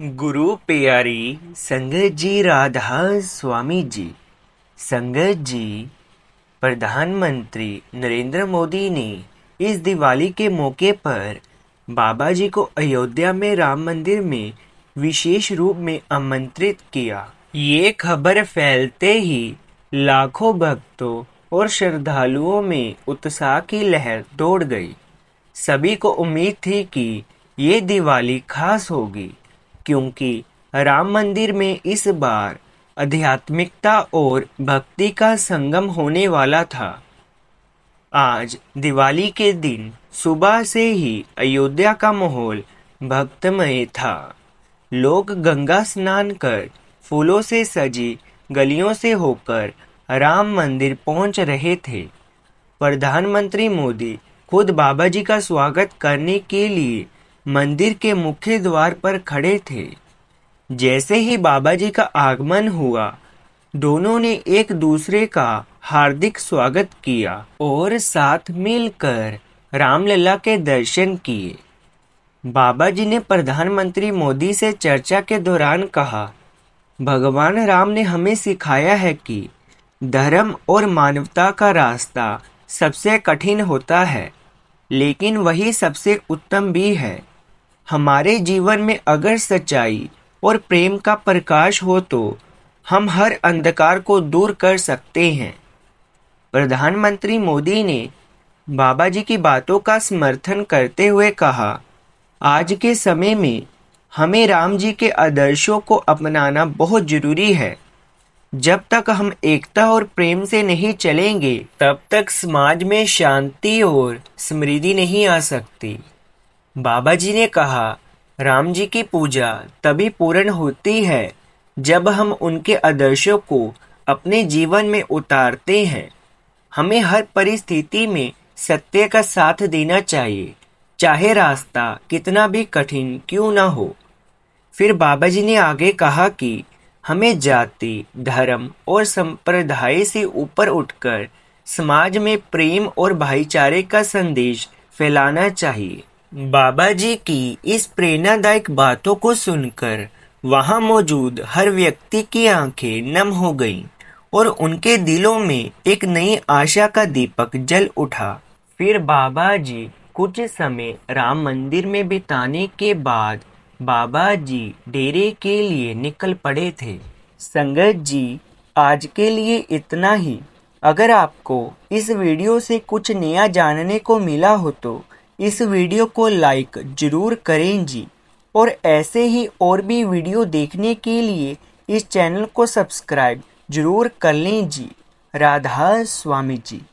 गुरु प्यारी संगत जी राधा स्वामी जी संगत जी प्रधानमंत्री नरेंद्र मोदी ने इस दिवाली के मौके पर बाबा जी को अयोध्या में राम मंदिर में विशेष रूप में आमंत्रित किया ये खबर फैलते ही लाखों भक्तों और श्रद्धालुओं में उत्साह की लहर दौड़ गई सभी को उम्मीद थी कि ये दिवाली खास होगी क्योंकि राम मंदिर में इस बार आध्यात्मिकता और भक्ति का संगम होने वाला था आज दिवाली के दिन सुबह से ही अयोध्या का माहौल भक्तमय था लोग गंगा स्नान कर फूलों से सजी गलियों से होकर राम मंदिर पहुंच रहे थे प्रधानमंत्री मोदी खुद बाबा जी का स्वागत करने के लिए मंदिर के मुख्य द्वार पर खड़े थे जैसे ही बाबा जी का आगमन हुआ दोनों ने एक दूसरे का हार्दिक स्वागत किया और साथ मिलकर रामलला के दर्शन किए बाबा जी ने प्रधानमंत्री मोदी से चर्चा के दौरान कहा भगवान राम ने हमें सिखाया है कि धर्म और मानवता का रास्ता सबसे कठिन होता है लेकिन वही सबसे उत्तम भी है हमारे जीवन में अगर सच्चाई और प्रेम का प्रकाश हो तो हम हर अंधकार को दूर कर सकते हैं प्रधानमंत्री मोदी ने बाबा जी की बातों का समर्थन करते हुए कहा आज के समय में हमें राम जी के आदर्शों को अपनाना बहुत ज़रूरी है जब तक हम एकता और प्रेम से नहीं चलेंगे तब तक समाज में शांति और समृद्धि नहीं आ सकती बाबा जी ने कहा, राम जी की पूजा तभी पूर्ण होती है जब हम उनके आदर्शों को अपने जीवन में उतारते हैं हमें हर परिस्थिति में सत्य का साथ देना चाहिए चाहे रास्ता कितना भी कठिन क्यों ना हो फिर बाबा जी ने आगे कहा कि हमें जाति धर्म और संप्रदाय से ऊपर उठकर समाज में प्रेम और भाईचारे का संदेश फैलाना चाहिए बाबा जी की इस प्रेरणादायक बातों को सुनकर वहां मौजूद हर व्यक्ति की आंखें नम हो गईं और उनके दिलों में एक नई आशा का दीपक जल उठा फिर बाबा जी कुछ समय राम मंदिर में बिताने के बाद बाबा जी डेरे के लिए निकल पड़े थे संगत जी आज के लिए इतना ही अगर आपको इस वीडियो से कुछ नया जानने को मिला हो तो इस वीडियो को लाइक ज़रूर करें जी और ऐसे ही और भी वीडियो देखने के लिए इस चैनल को सब्सक्राइब ज़रूर कर लें जी राधा स्वामी जी